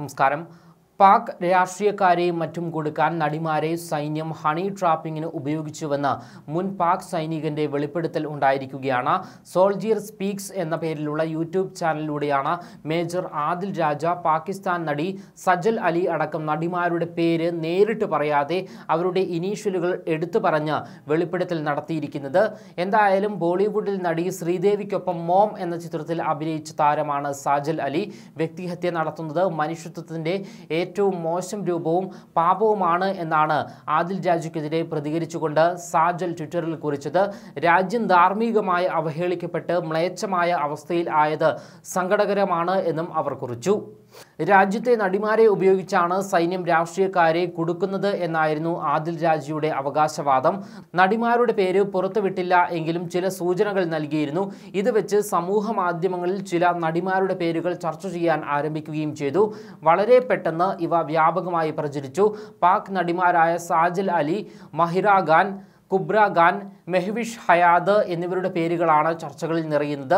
നമസ്കാരം പാക് രാഷ്ട്രീയക്കാരെയും മറ്റും കൊടുക്കാൻ നടിമാരെ സൈന്യം ഹണി ട്രാപ്പിങ്ങിന് ഉപയോഗിച്ചുവെന്ന് മുൻ പാക് സൈനികന്റെ വെളിപ്പെടുത്തൽ ഉണ്ടായിരിക്കുകയാണ് സോൾജിയർ സ്പീക്സ് എന്ന പേരിലുള്ള യൂട്യൂബ് ചാനലിലൂടെയാണ് മേജർ ആദിൽ രാജ പാകിസ്ഥാൻ നടി സജൽ അലി അടക്കം നടിമാരുടെ പേര് നേരിട്ട് പറയാതെ അവരുടെ ഇനീഷ്യലുകൾ എടുത്തു പറഞ്ഞ് വെളിപ്പെടുത്തൽ നടത്തിയിരിക്കുന്നത് എന്തായാലും ബോളിവുഡിൽ നടി ശ്രീദേവിക്കൊപ്പം മോം എന്ന ചിത്രത്തിൽ അഭിനയിച്ച താരമാണ് സാജൽ അലി വ്യക്തിഹത്യ നടത്തുന്നത് മനുഷ്യത്വത്തിൻ്റെ ഏറ്റവും ഏറ്റവും മോശം രൂപവും പാപവുമാണ് എന്നാണ് ആദിൽ രാജുക്കെതിരെ പ്രതികരിച്ചുകൊണ്ട് സാജൽ ട്വിറ്ററിൽ കുറിച്ചത് രാജ്യം ധാർമ്മികമായി അവഹേളിക്കപ്പെട്ട് മ്ലേച്ഛമായ അവസ്ഥയിൽ ആയത് സങ്കടകരമാണ് എന്നും അവർ കുറിച്ചു രാജ്യത്തെ നടിമാരെ ഉപയോഗിച്ചാണ് സൈന്യം രാഷ്ട്രീയക്കാരെ കൊടുക്കുന്നത് എന്നായിരുന്നു ആദിൽ രാജിയുടെ അവകാശവാദം നടിമാരുടെ പേര് പുറത്തുവിട്ടില്ല എങ്കിലും ചില സൂചനകൾ നൽകിയിരുന്നു ഇത് വെച്ച് സമൂഹ മാധ്യമങ്ങളിൽ ചില നടിമാരുടെ പേരുകൾ ചർച്ച ചെയ്യാൻ ആരംഭിക്കുകയും ചെയ്തു വളരെ പെട്ടെന്ന് ഇവ വ്യാപകമായി പ്രചരിച്ചു പാക് നടിമാരായ സാജൽ അലി മഹിറ ഖാൻ കുബ്ര ഖാൻ മെഹ്വിഷ് ഹയാദ് എന്നിവരുടെ പേരുകളാണ് ചർച്ചകളിൽ നിറയുന്നത്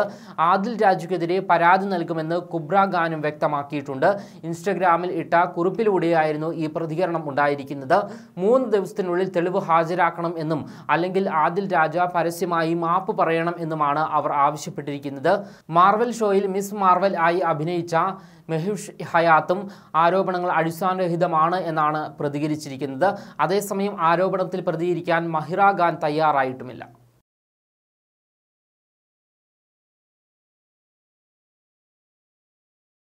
ആദിൽ രാജുക്കെതിരെ പരാതി നൽകുമെന്ന് കുബ്ര ഖാനും വ്യക്തമാക്കിയിട്ടുണ്ട് ഇൻസ്റ്റഗ്രാമിൽ ഇട്ട കുറിപ്പിലൂടെയായിരുന്നു ഈ പ്രതികരണം ഉണ്ടായിരിക്കുന്നത് മൂന്ന് ദിവസത്തിനുള്ളിൽ തെളിവ് ഹാജരാക്കണം എന്നും അല്ലെങ്കിൽ ആദിൽ രാജ പരസ്യമായി മാപ്പ് പറയണം എന്നുമാണ് അവർ ആവശ്യപ്പെട്ടിരിക്കുന്നത് മാർവൽ ഷോയിൽ മിസ് മാർവൽ ആയി അഭിനയിച്ച മെഹുഷ് ഹയാത്തും ആരോപണങ്ങൾ അടിസ്ഥാനരഹിതമാണ് എന്നാണ് പ്രതികരിച്ചിരിക്കുന്നത് അതേസമയം ആരോപണത്തിൽ പ്രതികരിക്കാൻ മഹിറ മനസ്സിലാകാൻ തയ്യാറായിട്ടുമില്ല